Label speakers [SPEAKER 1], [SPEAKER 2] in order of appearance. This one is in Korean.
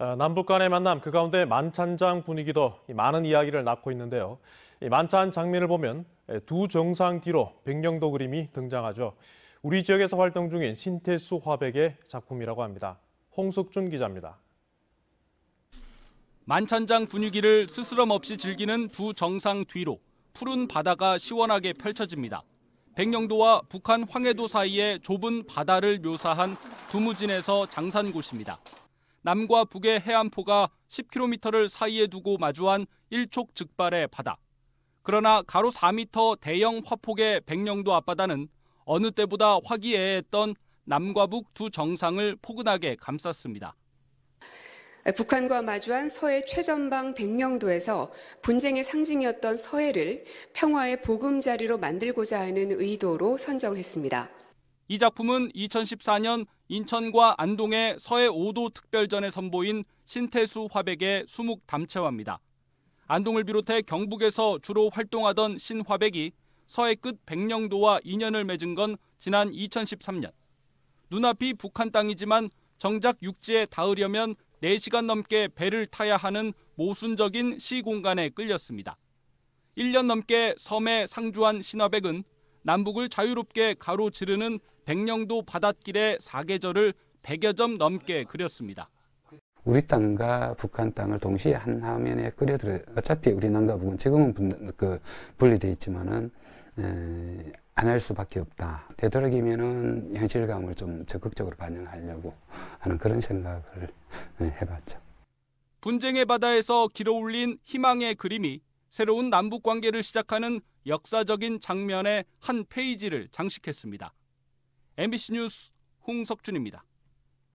[SPEAKER 1] 어, 남북 간의 만남 그 가운데 만찬장 분위기도 많은 이야기를 낳고 있는데요. 만찬 장면을 보면 예, 두 정상 뒤로 백령도 그림이 등장하죠. 우리 지역에서 활동 중인 신태수 화백의 작품이라고 합니다. 홍석준 기자입니다.
[SPEAKER 2] 만찬장 분위기를 스스럼 없이 즐기는 두 정상 뒤로 푸른 바다가 시원하게 펼쳐집니다. 백령도와 북한 황해도 사이의 좁은 바다를 묘사한 두무진에서 장산곳입니다. 남과 북의 해안포가 10km를 사이에 두고 마주한 일촉즉발의 바다. 그러나 가로 4m 대형 화폭의 백령도 앞바다는 어느 때보다 화기애애했던 남과 북 두 정상을 포근하게 감쌌습니다.
[SPEAKER 3] 북한과 마주한 서해 최전방 백령도에서 분쟁의 상징이었던 서해를 평화의 보금자리로 만들고자 하는 의도로 선정했습니다.
[SPEAKER 2] 이 작품은 2014년 인천과 안동의 서해 5도 특별전에 선보인 신태수 화백의 수묵 담채화입니다. 안동을 비롯해 경북에서 주로 활동하던 신화백이 서해 끝 백령도와 인연을 맺은 건 지난 2013년. 눈앞이 북한 땅이지만 정작 육지에 닿으려면 4시간 넘게 배를 타야 하는 모순적인 시공간에 끌렸습니다. 1년 넘게 섬에 상주한 신화백은 남북을 자유롭게 가로지르는 백령도 바닷길의 사계절을 100여 점 넘게 그렸습니다.
[SPEAKER 4] 우리 땅과 북한 땅을 동시에 한 화면에 끌어들여 어차피 우리 남과 북은 지금은 그 분리돼 있지만은 안 할 수밖에 없다. 되도록이면은 현실감을 좀 적극적으로 반영하려고 하는 그런 생각을 해봤죠.
[SPEAKER 2] 분쟁의 바다에서 길어올린 희망의 그림이 새로운 남북 관계를 시작하는 역사적인 장면의 한 페이지를 장식했습니다. MBC 뉴스 홍석준입니다.